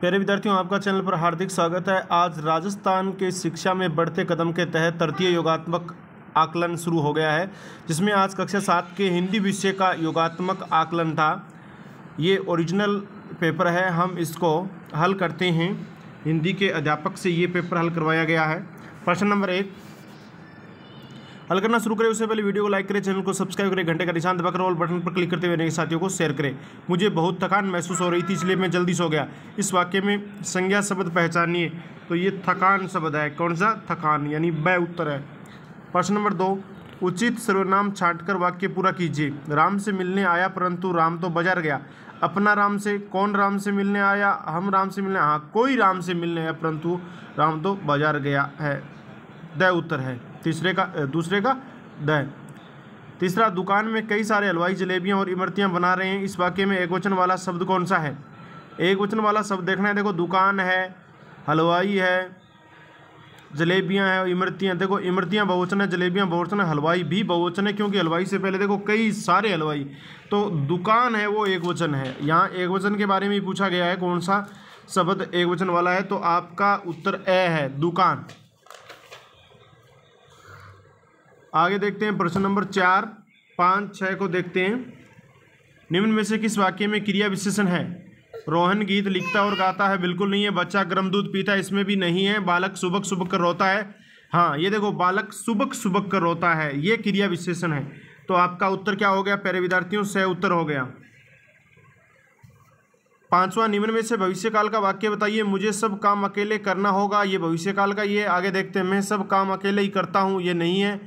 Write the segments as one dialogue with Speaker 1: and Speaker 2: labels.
Speaker 1: प्यारे विद्यार्थियों आपका चैनल पर हार्दिक स्वागत है आज राजस्थान के शिक्षा में बढ़ते कदम के तहत तृतीय योगात्मक आकलन शुरू हो गया है जिसमें आज कक्षा सात के हिंदी विषय का योगात्मक आकलन था ये ओरिजिनल पेपर है हम इसको हल करते हैं हिंदी के अध्यापक से ये पेपर हल करवाया गया है प्रश्न नंबर एक हल करना शुरू करें उससे पहले वीडियो को लाइक करें चैनल को सब्सक्राइब करें घंटे का निशान दबाकर ऑल बटन पर क्लिक करते हुए मेरे साथियों को शेयर करें मुझे बहुत थकान महसूस हो रही थी इसलिए मैं जल्दी सो गया इस वाक्य में संज्ञा शब्द पहचानिए तो ये थकान शब्द है कौन सा थकान यानी ब उत्तर है प्रश्न नंबर दो उचित सर्वनाम छांटकर वाक्य पूरा कीजिए राम से मिलने आया परंतु राम तो बाजार गया अपना राम से कौन राम से मिलने आया हम राम से मिलने हाँ कोई राम से मिलने आया परंतु राम तो बाजार गया है दय उत्तर है तीसरे का दूसरे का द तीसरा दुकान में कई सारे हलवाई जलेबियाँ और इमरतियाँ बना रहे हैं इस वाक्य में एक वचन वाला शब्द कौन सा है एक वचन वाला शब्द देखना है देखो दुकान है हलवाई है जलेबियाँ हैं और इमरतियाँ देखो इमरतियाँ बहुवचन है जलेबियाँ बहुवचन है हलवाई भी बहुवचन है क्योंकि हलवाई से पहले देखो कई सारे हलवाई तो दुकान है वो एक वचन है यहाँ एक वचन के बारे में पूछा गया है कौन सा शब्द एक वचन वाला है तो आपका उत्तर ए है दुकान आगे देखते हैं प्रश्न नंबर चार पाँच छः को देखते हैं निम्न में से किस वाक्य में क्रिया विशेषण है रोहन गीत लिखता और गाता है बिल्कुल नहीं है बच्चा गर्म दूध पीता है इसमें भी नहीं है बालक सुबक सुबक कर रोता है हाँ ये देखो बालक सुबक सुबक कर रोता है ये क्रिया विशेषण है तो आपका उत्तर क्या हो गया प्यारे विद्यार्थियों से उत्तर हो गया पांचवा निम्न में से भविष्यकाल का वाक्य बताइए मुझे सब काम अकेले करना होगा ये भविष्यकाल का ये आगे देखते हैं मैं सब काम अकेले ही करता हूँ ये नहीं है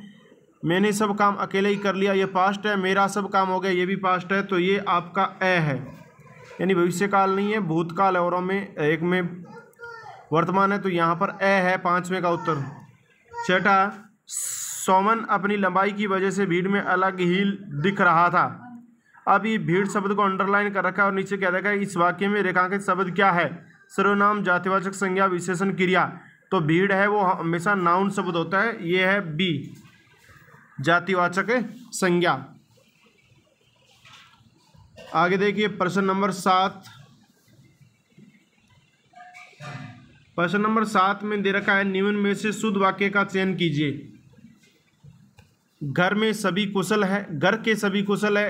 Speaker 1: मैंने सब काम अकेले ही कर लिया ये पास्ट है मेरा सब काम हो गया ये भी पास्ट है तो ये आपका ए है यानी भविष्यकाल नहीं है भूतकाल है में एक में वर्तमान है तो यहाँ पर ए है पाँचवें का उत्तर छठा सोमन अपनी लंबाई की वजह से भीड़ में अलग ही दिख रहा था अब ये भीड़ शब्द को अंडरलाइन कर रखा है और नीचे कह रखा है इस वाक्य में रेखांकित शब्द क्या है सर्वनाम जातिवाचक संज्ञा विशेषण क्रिया तो भीड़ है वो हमेशा नाउन शब्द होता है ये है बी जातिवाचक संज्ञा आगे देखिए प्रश्न नंबर सात प्रश्न नंबर सात में दे रखा है निम्न में से शुद्ध वाक्य का चयन कीजिए घर में सभी कुशल है घर के सभी कुशल है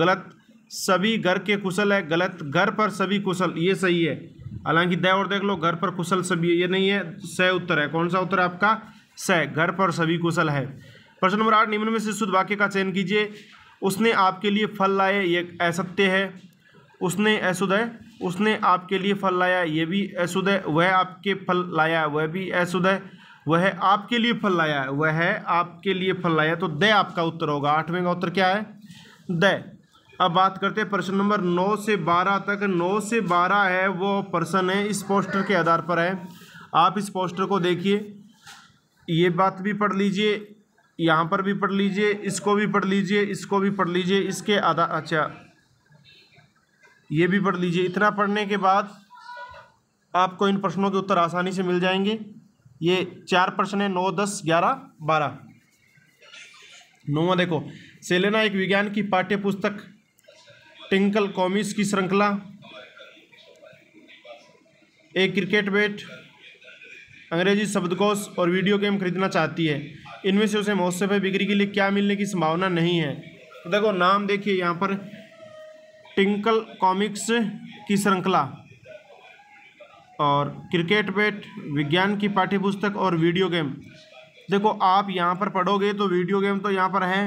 Speaker 1: गलत सभी घर के कुशल है गलत घर पर सभी कुशल ये सही है हालांकि दया और देख लो घर पर कुशल सभी ये नहीं है स उत्तर है कौन सा उत्तर है आपका स घर पर सभी कुशल है प्रश्न नंबर आठ निम्न में से शुद्ध वाक्य का चयन कीजिए उसने आपके लिए फल लाए ये असत्य है उसने अशुद्ध है उसने आपके लिए फल लाया ये भी अशुद्ध है वह आपके फल लाया वह भी अशुद्ध है वह आपके लिए फल लाया वह आपके लिए फल लाया तो द आपका उत्तर होगा आठवें का उत्तर क्या है द अब बात करते हैं प्रश्न नंबर नौ से बारह तक नौ से बारह है वो प्रश्न है इस पोस्टर के आधार पर है आप इस पोस्टर को देखिए ये बात भी पढ़ लीजिए यहाँ पर भी पढ़ लीजिए इसको भी पढ़ लीजिए इसको भी पढ़ लीजिए इसके आधा अच्छा ये भी पढ़ लीजिए इतना पढ़ने के बाद आपको इन प्रश्नों के उत्तर आसानी से मिल जाएंगे ये चार प्रश्न हैं नौ दस ग्यारह बारह नौवा देखो सेलेना एक विज्ञान की पाठ्य पुस्तक टिंकल कॉमिक्स की श्रृंखला एक क्रिकेट बैट अंग्रेजी शब्दकोश और वीडियो गेम खरीदना चाहती है इनमें से उसे महोत्सव बिक्री के लिए क्या मिलने की संभावना नहीं है तो देखो नाम देखिए यहाँ पर टिंकल कॉमिक्स की श्रृंखला और क्रिकेट बैट विज्ञान की पाठ्यपुस्तक और वीडियो गेम देखो आप यहाँ पर पढ़ोगे तो वीडियो गेम तो यहाँ पर है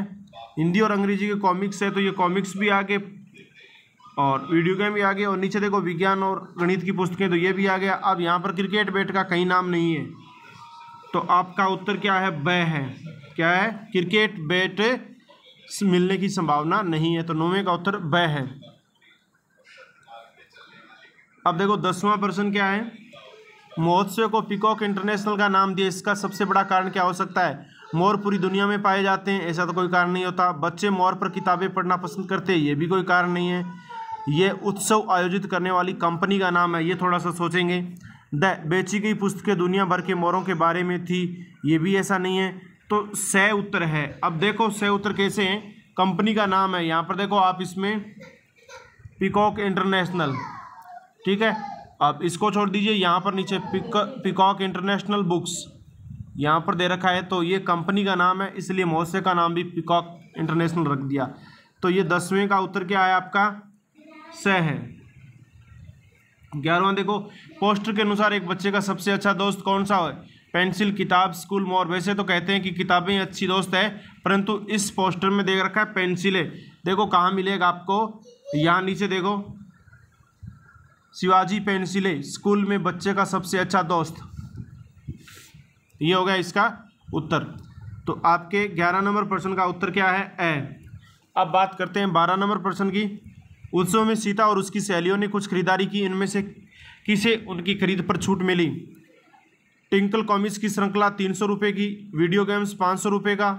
Speaker 1: हिंदी और अंग्रेजी के कॉमिक्स है तो ये कॉमिक्स भी आगे और वीडियो गेम भी आ गया और नीचे देखो विज्ञान और गणित की पुस्तकें तो ये भी आ गया अब यहाँ पर क्रिकेट बैट का कहीं नाम नहीं है तो आपका उत्तर क्या है ब है क्या है क्रिकेट बैट मिलने की संभावना नहीं है तो नौवें का उत्तर ब है अब देखो दसवां प्रश्न क्या है महोत्सव को पिकॉक इंटरनेशनल का नाम दिया इसका सबसे बड़ा कारण क्या हो सकता है मोर पूरी दुनिया में पाए जाते हैं ऐसा तो कोई कारण नहीं होता बच्चे मोर पर किताबें पढ़ना पसंद करते ये भी कोई कारण नहीं है ये उत्सव आयोजित करने वाली कंपनी का नाम है ये थोड़ा सा सोचेंगे द बेची गई पुस्तकें दुनिया भर के मोरों के बारे में थी ये भी ऐसा नहीं है तो सह उत्तर है अब देखो सह उत्तर कैसे हैं कंपनी का नाम है यहाँ पर देखो आप इसमें पिकॉक इंटरनेशनल ठीक है अब इसको छोड़ दीजिए यहाँ पर नीचे पिक पिकॉक इंटरनेशनल बुक्स यहाँ पर दे रखा है तो ये कंपनी का नाम है इसलिए मोहसे का नाम भी पिकॉक इंटरनेशनल रख दिया तो ये दसवें का उत्तर क्या है आपका स है ग्यारहवा देखो पोस्टर के अनुसार एक बच्चे का सबसे अच्छा दोस्त कौन सा है पेंसिल किताब स्कूल मोर वैसे तो कहते हैं कि किताबें अच्छी दोस्त है परंतु इस पोस्टर में देख रखा है पेंसिलें देखो कहाँ मिलेगा आपको यहाँ नीचे देखो शिवाजी पेंसिलें स्कूल में बच्चे का सबसे अच्छा दोस्त ये हो गया इसका उत्तर तो आपके ग्यारह नंबर प्रश्न का उत्तर क्या है ए अब बात करते हैं बारह नंबर प्रश्न की उत्सव में सीता और उसकी सहेलियों ने कुछ खरीदारी की इनमें से किसे उनकी खरीद पर छूट मिली टिंकल कॉमिक्स की श्रृंखला तीन सौ रुपये की वीडियो गेम्स पाँच सौ रुपये का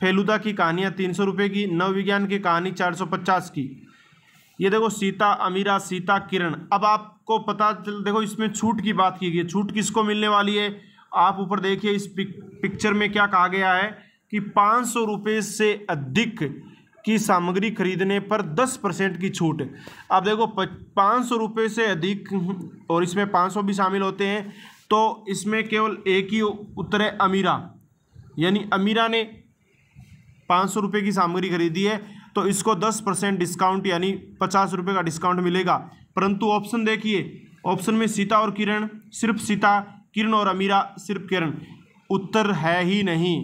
Speaker 1: फेलुदा की कहानियाँ तीन सौ रुपये की नव विज्ञान की कहानी चार सौ पचास की ये देखो सीता अमीरा सीता किरण अब आपको पता चल देखो इसमें छूट की बात की गई छूट किसको मिलने वाली है आप ऊपर देखिए इस पिक, पिक्चर में क्या कहा गया है कि पाँच सौ रुपये से अधिक की सामग्री खरीदने पर दस परसेंट की छूट अब देखो पाँच सौ रुपये से अधिक और इसमें पाँच सौ भी शामिल होते हैं तो इसमें केवल एक ही उत्तर है अमीरा यानी अमीरा ने पाँच सौ रुपये की सामग्री खरीदी है तो इसको दस परसेंट डिस्काउंट यानी पचास रुपये का डिस्काउंट मिलेगा परंतु ऑप्शन देखिए ऑप्शन में सीता और किरण सिर्फ सीता किरण और अमीरा सिर्फ किरण उत्तर है ही नहीं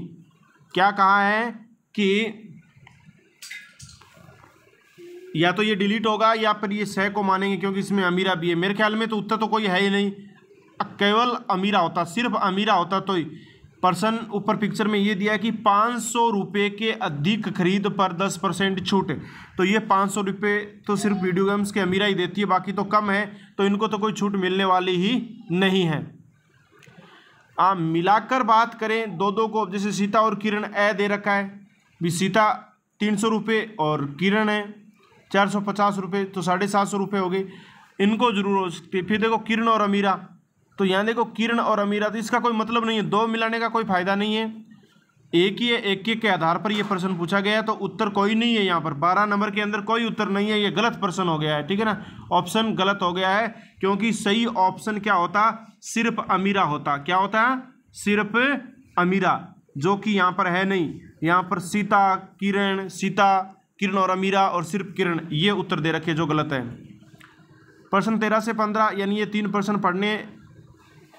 Speaker 1: क्या कहा है कि या तो ये डिलीट होगा या फिर ये सह को मानेंगे क्योंकि इसमें अमीरा भी है मेरे ख्याल में तो उत्तर तो कोई है ही नहीं केवल अमीरा होता सिर्फ अमीरा होता तो पर्सन ऊपर पिक्चर में ये दिया कि पाँच सौ रुपये के अधिक खरीद पर दस परसेंट छूट तो ये पाँच सौ रुपये तो सिर्फ वीडियो गेम्स के अमीरा ही देती है बाकी तो कम है तो इनको तो कोई छूट मिलने वाली ही नहीं है आप मिलाकर बात करें दो दो को जैसे सीता और किरण ए दे रखा है भी सीता तीन सौ रुपये और किरण है चार सौ पचास रुपये तो साढ़े सात सौ रुपये हो गए इनको जरूर हो सकती फिर देखो किरण और अमीरा तो यहाँ देखो किरण और अमीरा तो इसका कोई मतलब नहीं है दो मिलाने का कोई फायदा नहीं है एक ही है एक ही के आधार पर यह प्रश्न पूछा गया है तो उत्तर कोई नहीं है यहाँ पर बारह नंबर के अंदर कोई उत्तर नहीं है ये गलत प्रश्न हो गया है ठीक है ना ऑप्शन गलत हो गया है क्योंकि सही ऑप्शन क्या होता सिर्फ अमीरा होता क्या होता सिर्फ अमीरा जो कि यहाँ पर है नहीं यहाँ पर सीता किरण सीता किरण और अमीरा और सिर्फ किरण ये उत्तर दे रखे जो गलत है प्रश्न तेरह से पंद्रह यानी ये तीन प्रश्न पढ़ने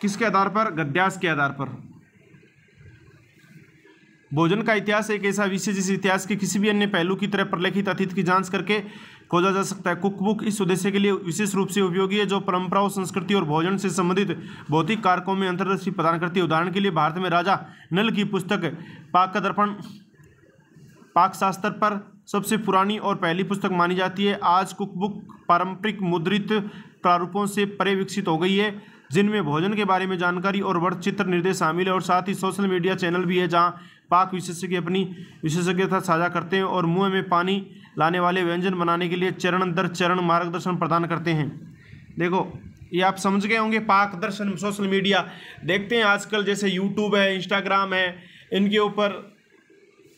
Speaker 1: किसके आधार पर गद्यास के आधार पर भोजन का इतिहास एक ऐसा विषय जिस इतिहास के किसी भी अन्य पहलू की तरह प्रलेखित अतीत की जांच करके खोजा जा सकता है कुकबुक इस उद्देश्य के लिए विशेष रूप से उपयोगी है जो परंपराओं संस्कृति और भोजन से संबंधित भौतिक कारकों में अंतर्दृष्टि प्रदान करती है उदाहरण के लिए भारत में राजा नल की पुस्तक पाक का दर्पण पाक शास्त्र पर सबसे पुरानी और पहली पुस्तक मानी जाती है आज कुकबुक पारंपरिक मुद्रित प्रारूपों से परे विकसित हो गई है जिनमें भोजन के बारे में जानकारी और वर्त चित्र निर्देश शामिल है और साथ ही सोशल मीडिया चैनल भी है जहाँ पाक विशेषज्ञ अपनी विशेषज्ञता साझा करते हैं और मुँह में पानी लाने वाले व्यंजन बनाने के लिए चरण दर चरण मार्गदर्शन प्रदान करते हैं देखो ये आप समझ गए होंगे पाक दर्शन सोशल मीडिया देखते हैं आजकल जैसे यूट्यूब है इंस्टाग्राम है इनके ऊपर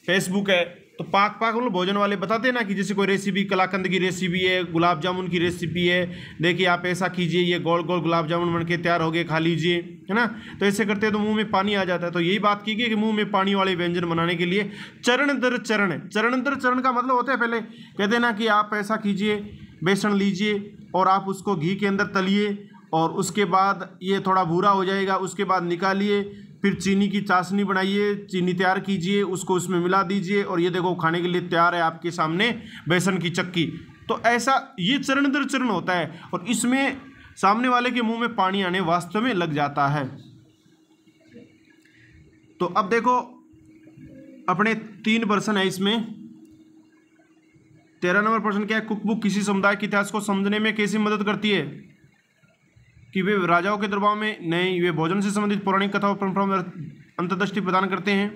Speaker 1: फेसबुक है तो पाक पाक मतलब भोजन वाले बताते ना कि जैसे कोई रेसिपी कलाकंद की रेसिपी है गुलाब जामुन की रेसिपी है देखिए आप ऐसा कीजिए ये गोल गोल गुलाब जामुन बन के तैयार हो गए खा लीजिए है ना तो ऐसे करते हैं तो मुंह में पानी आ जाता है तो यही बात की गई कि मुंह में पानी वाले व्यंजन बनाने के लिए चरण दर चरण चरण दर चरण का मतलब होता है पहले कहते हैं ना कि आप ऐसा कीजिए बेसन लीजिए और आप उसको घी के अंदर तलिए और उसके बाद ये थोड़ा भूरा हो जाएगा उसके बाद निकालिए फिर चीनी की चाशनी बनाइए चीनी तैयार कीजिए उसको उसमें मिला दीजिए और ये देखो खाने के लिए तैयार है आपके सामने बेसन की चक्की तो ऐसा ये चरण दर चरण होता है और इसमें सामने वाले के मुंह में पानी आने वास्तव में लग जाता है तो अब देखो अपने तीन पर्सन है इसमें तेरह नंबर प्रश्न क्या है कुकबुक किसी समुदाय के इतिहास को समझने में कैसे मदद करती है कि वे राजाओं के दरबार में नए वे भोजन से संबंधित पौराणिक कथा और में अंतर्दृष्टि प्रदान करते हैं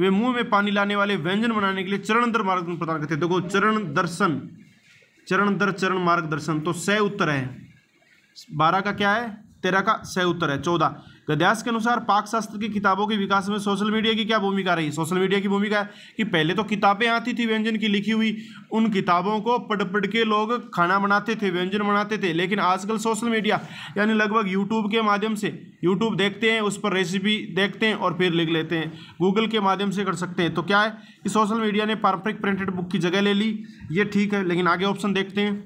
Speaker 1: वे मुंह में पानी लाने वाले व्यंजन बनाने के लिए चरण दर मार्ग प्रदान करते हैं देखो चरण दर्शन चरण दर चरण मार्गदर्शन तो सह उत्तर है बारह का क्या है तेरह का सह उत्तर है चौदह गद्यास तो के अनुसार पाक शास्त्र की किताबों के विकास में सोशल मीडिया की क्या भूमिका रही सोशल मीडिया की भूमिका है कि पहले तो किताबें आती थी व्यंजन की लिखी हुई उन किताबों को पढ़ पढ़ के लोग खाना बनाते थे व्यंजन बनाते थे लेकिन आजकल सोशल मीडिया यानी लगभग यूट्यूब के माध्यम से यूट्यूब देखते हैं उस पर रेसिपी देखते हैं और फिर लिख लेते हैं गूगल के माध्यम से कर सकते हैं तो क्या है कि सोशल मीडिया ने पारंपरिक प्रिंटेड बुक की जगह ले ली ये ठीक है लेकिन आगे ऑप्शन देखते हैं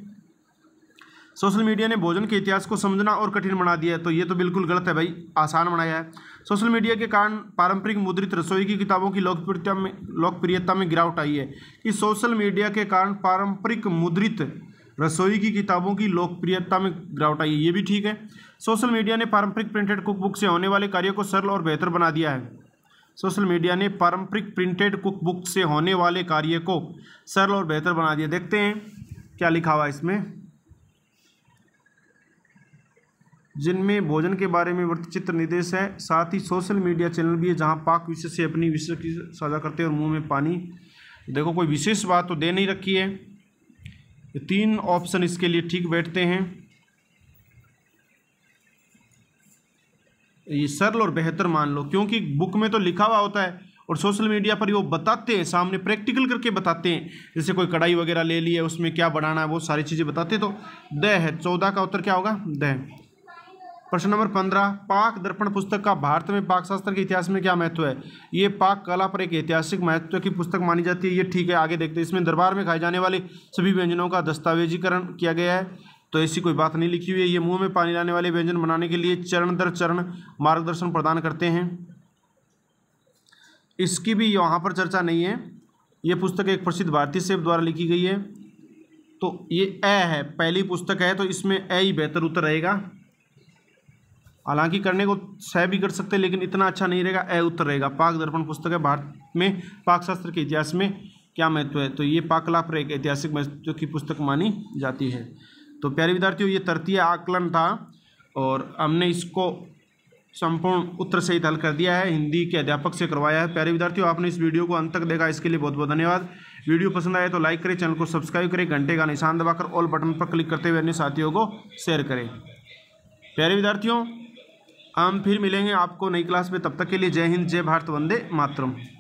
Speaker 1: सोशल मीडिया ने भोजन के इतिहास को समझना और कठिन बना दिया है तो ये तो बिल्कुल गलत है भाई आसान बनाया है सोशल मीडिया के कारण पारंपरिक मुद्रित रसोई की किताबों की लोकप्रियता में लोकप्रियता में गिरावट आई है कि सोशल मीडिया के कारण पारंपरिक मुद्रित रसोई की किताबों की लोकप्रियता में गिरावट आई है ये भी ठीक है सोशल मीडिया ने पारंपरिक प्रिंटेड कुक बुक से होने वाले कार्यों को सरल और बेहतर बना दिया है सोशल मीडिया ने पारंपरिक प्रिंटेड कुक बुक से होने वाले कार्य को सरल और बेहतर बना दिया देखते हैं क्या लिखा हुआ इसमें जिनमें भोजन के बारे में वृत्तचित्र निर्देश है साथ ही सोशल मीडिया चैनल भी है जहाँ पाक विषय से अपनी विषय की साझा करते हैं और मुंह में पानी देखो कोई विशेष बात तो दे नहीं रखी है तीन ऑप्शन इसके लिए ठीक बैठते हैं ये सरल और बेहतर मान लो क्योंकि बुक में तो लिखा हुआ होता है और सोशल मीडिया पर वो बताते हैं सामने प्रैक्टिकल करके बताते हैं जैसे कोई कढ़ाई वगैरह ले ली है उसमें क्या बनाना है वो सारी चीज़ें बताते तो द है चौदह का उत्तर क्या होगा द प्रश्न नंबर पंद्रह पाक दर्पण पुस्तक का भारत में पाक शास्त्र के इतिहास में क्या महत्व है ये पाक कला पर एक ऐतिहासिक महत्व की पुस्तक मानी जाती है ये ठीक है आगे देखते हैं इसमें दरबार में खाए जाने वाले सभी व्यंजनों का दस्तावेजीकरण किया गया है तो ऐसी कोई बात नहीं लिखी हुई है ये मुंह में पानी लाने वाले व्यंजन बनाने के लिए चरण दर चरण मार्गदर्शन प्रदान करते हैं इसकी भी यहाँ पर चर्चा नहीं है ये पुस्तक एक प्रसिद्ध भारतीय सेब द्वारा लिखी गई है तो ये ए है पहली पुस्तक है तो इसमें ए ही बेहतर उत्तर रहेगा हालांकि करने को सह भी कर सकते हैं लेकिन इतना अच्छा नहीं रहेगा ए उत्तर रहेगा पाक दर्पण पुस्तक है भारत में पाक शास्त्र के इतिहास में क्या महत्व है तो ये पाकलाप एक ऐतिहासिक महत्व की पुस्तक मानी जाती है तो प्यारे विद्यार्थियों ये तृतीय आकलन था और हमने इसको संपूर्ण उत्तर सहित हल कर दिया है हिंदी के अध्यापक से करवाया है प्यारे विद्यार्थियों आपने इस वीडियो को अंत तक देखा इसके लिए बहुत बहुत धन्यवाद वीडियो पसंद आए तो लाइक करें चैनल को सब्सक्राइब करें घंटे का निशान दबाकर ऑल बटन पर क्लिक करते हुए अन्य साथियों को शेयर करें प्यारे विद्यार्थियों हम फिर मिलेंगे आपको नई क्लास में तब तक के लिए जय हिंद जय भारत वंदे मातरम